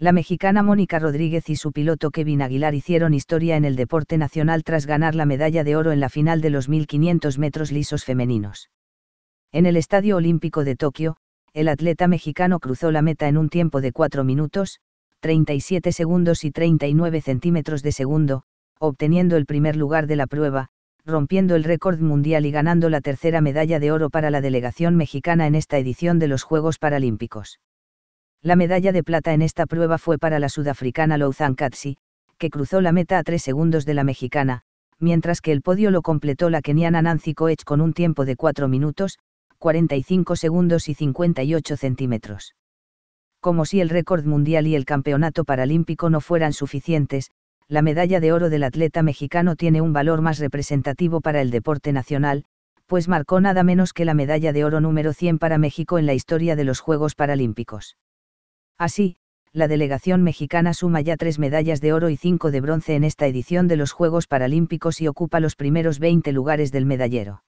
la mexicana Mónica Rodríguez y su piloto Kevin Aguilar hicieron historia en el deporte nacional tras ganar la medalla de oro en la final de los 1500 metros lisos femeninos. En el Estadio Olímpico de Tokio, el atleta mexicano cruzó la meta en un tiempo de 4 minutos, 37 segundos y 39 centímetros de segundo, obteniendo el primer lugar de la prueba, rompiendo el récord mundial y ganando la tercera medalla de oro para la delegación mexicana en esta edición de los Juegos Paralímpicos. La medalla de plata en esta prueba fue para la sudafricana Louzan Katsi, que cruzó la meta a 3 segundos de la mexicana, mientras que el podio lo completó la keniana Nancy Coech con un tiempo de 4 minutos, 45 segundos y 58 centímetros. Como si el récord mundial y el campeonato paralímpico no fueran suficientes, la medalla de oro del atleta mexicano tiene un valor más representativo para el deporte nacional, pues marcó nada menos que la medalla de oro número 100 para México en la historia de los Juegos Paralímpicos. Así, la delegación mexicana suma ya tres medallas de oro y cinco de bronce en esta edición de los Juegos Paralímpicos y ocupa los primeros 20 lugares del medallero.